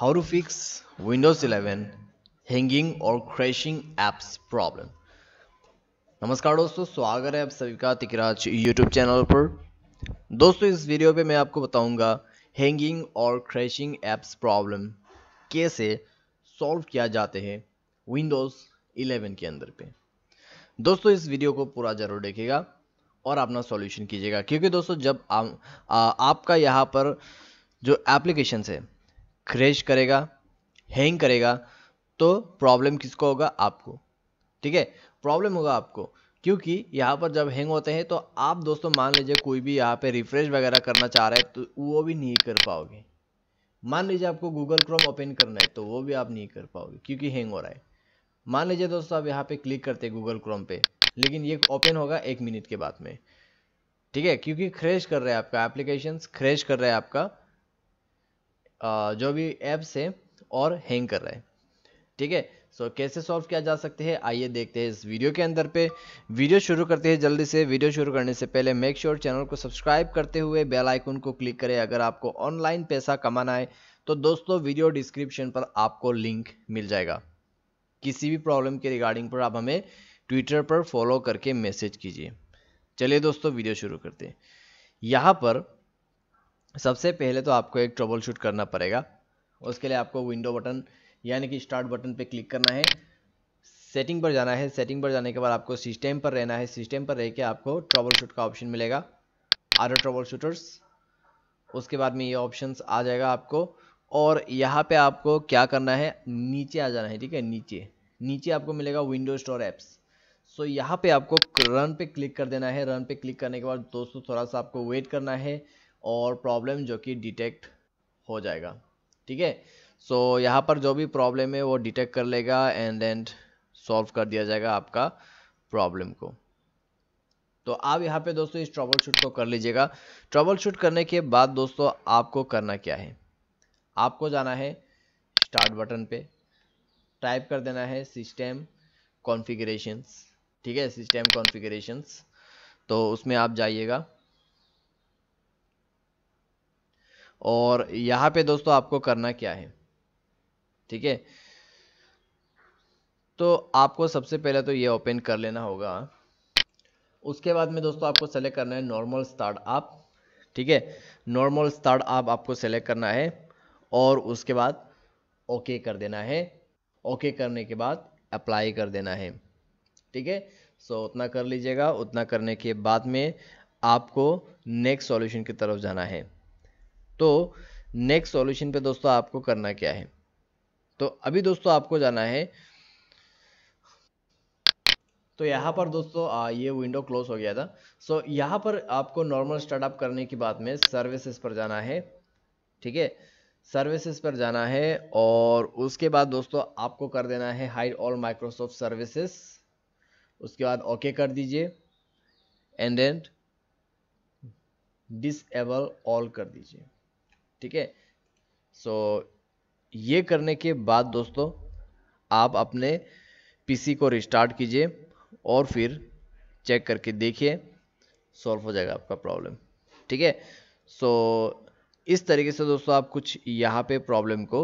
how to fix Windows 11 hanging और crashing apps problem नमस्कार दोस्तों स्वागत है आप सभी का तिकराज यूट्यूब चैनल पर दोस्तों इस वीडियो पे मैं आपको बताऊंगा हैंगिंग और क्रैशिंग एप्स प्रॉब्लम कैसे सॉल्व किया जाते हैं विंडोज़ 11 के अंदर पे दोस्तों इस वीडियो को पूरा ज़रूर देखेगा और अपना सॉल्यूशन कीजिएगा क्योंकि दोस्तों जब आ, आ, आपका यहाँ पर जो एप्लीकेशन है क्रेश करेगा हैंग करेगा तो प्रॉब्लम किसको होगा आपको ठीक है प्रॉब्लम होगा आपको क्योंकि यहाँ पर जब हैंग होते हैं तो आप दोस्तों मान लीजिए कोई भी यहाँ पे रिफ्रेश वगैरह करना चाह रहे हैं तो वो भी नहीं कर पाओगे मान लीजिए आपको गूगल क्रोम ओपन करना है तो वो भी आप नहीं कर पाओगे क्योंकि हैंग हो रहा है मान लीजिए दोस्तों आप यहाँ पे क्लिक करते हैं गूगल क्रोम पे लेकिन ये ओपन होगा एक मिनट के बाद में ठीक है क्योंकि क्रेश कर रहे हैं आपका एप्लीकेशन क्रेश कर रहा है आपका जो भी ऐप्स है और हैंग कर रहा है ठीक है सो कैसे सॉल्व किया जा सकते हैं आइए देखते हैं इस वीडियो के अंदर पे वीडियो शुरू करते हैं जल्दी से वीडियो शुरू करने से पहले मेक श्योर sure चैनल को सब्सक्राइब करते हुए बेल आइकन को क्लिक करें अगर आपको ऑनलाइन पैसा कमाना है तो दोस्तों वीडियो डिस्क्रिप्शन पर आपको लिंक मिल जाएगा किसी भी प्रॉब्लम के रिगार्डिंग पर आप हमें ट्विटर पर फॉलो करके मैसेज कीजिए चलिए दोस्तों वीडियो शुरू करते हैं यहाँ पर सबसे पहले तो आपको एक ट्रबल शूट करना पड़ेगा उसके लिए आपको विंडो बटन यानी कि स्टार्ट बटन पे क्लिक करना है सेटिंग पर जाना है सेटिंग पर जाने के बाद आपको सिस्टम पर रहना है सिस्टम पर रह के आपको ट्रबल शूट का ऑप्शन मिलेगा आर ट्रबल शूटर्स उसके बाद में ये ऑप्शन आ जाएगा आपको और यहाँ पे आपको क्या करना है नीचे आ जाना है ठीक है नीचे नीचे आपको मिलेगा विंडो स्टोर ऐप्स सो यहाँ पे आपको रन पे क्लिक कर देना है रन पे क्लिक करने के बाद दोस्तों थोड़ा सा आपको वेट करना है और प्रॉब्लम जो कि डिटेक्ट हो जाएगा ठीक है सो यहाँ पर जो भी प्रॉब्लम है वो डिटेक्ट कर लेगा एंड देन सॉल्व कर दिया जाएगा आपका प्रॉब्लम को तो आप यहाँ पे दोस्तों इस ट्रबल शूट को कर लीजिएगा ट्रबल शूट करने के बाद दोस्तों आपको करना क्या है आपको जाना है स्टार्ट बटन पे टाइप कर देना है सिस्टम कॉन्फ़िगरेशंस ठीक है सिस्टम कॉन्फ़िगरेशंस तो उसमें आप जाइएगा और यहाँ पे दोस्तों आपको करना क्या है ठीक है तो आपको सबसे पहले तो ये ओपन कर लेना होगा उसके बाद में दोस्तों आपको सेलेक्ट करना है नॉर्मल स्टार्ट आप ठीक है नॉर्मल स्टार्ट आप आपको सेलेक्ट करना है और उसके बाद ओके कर देना है ओके करने के बाद अप्लाई कर देना है ठीक है सो उतना कर लीजिएगा उतना करने के बाद में आपको नेक्स्ट सॉल्यूशन की तरफ जाना है तो नेक्स्ट सॉल्यूशन पे दोस्तों आपको करना क्या है तो अभी दोस्तों आपको जाना है तो यहाँ पर दोस्तों आ, ये विंडो क्लोज हो गया था सो so, यहाँ पर आपको नॉर्मल स्टार्टअप करने की बात में सर्विसेज पर जाना है ठीक है सर्विसेज पर जाना है और उसके बाद दोस्तों आपको कर देना है हाइड ऑल माइक्रोसॉफ्ट सर्विसेज उसके बाद ओके okay कर दीजिए एंड देन डिसेबल ऑल कर दीजिए ठीक है सो ये करने के बाद दोस्तों आप अपने पीसी को रिस्टार्ट कीजिए और फिर चेक करके देखिए सॉल्व हो जाएगा आपका प्रॉब्लम ठीक है सो इस तरीके से दोस्तों आप कुछ यहाँ पे प्रॉब्लम को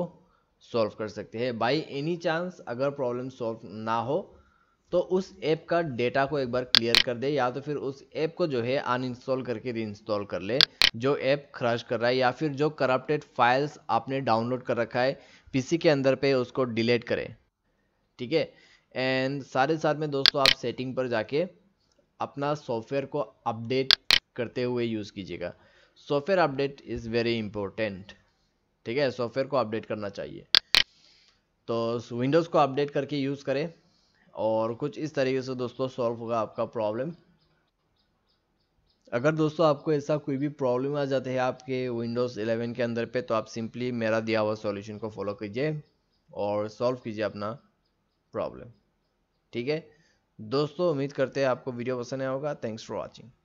सॉल्व कर सकते हैं बाई एनी चांस अगर प्रॉब्लम सॉल्व ना हो तो उस ऐप का डेटा को एक बार क्लियर कर दे या तो फिर उस ऐप को जो है अनइंस्टॉल करके रीइंस्टॉल कर ले जो ऐप क्रश कर रहा है या फिर जो करप्टेड फाइल्स आपने डाउनलोड कर रखा है पीसी के अंदर पे उसको डिलीट करें ठीक है एंड सारे साथ में दोस्तों आप सेटिंग पर जाके अपना सॉफ्टवेयर को अपडेट करते हुए यूज़ कीजिएगा software update is very important ठीक है सॉफ्टवेयर को अपडेट करना चाहिए तो विंडोज़ को अपडेट करके यूज़ करें और कुछ इस तरीके से दोस्तों सॉल्व होगा आपका प्रॉब्लम अगर दोस्तों आपको ऐसा कोई भी प्रॉब्लम आ जाता है आपके विंडोज़ 11 के अंदर पे तो आप सिंपली मेरा दिया हुआ सॉल्यूशन को फॉलो कीजिए और सॉल्व कीजिए अपना प्रॉब्लम ठीक है दोस्तों उम्मीद करते हैं आपको वीडियो पसंद आया होगा थैंक्स फॉर वॉचिंग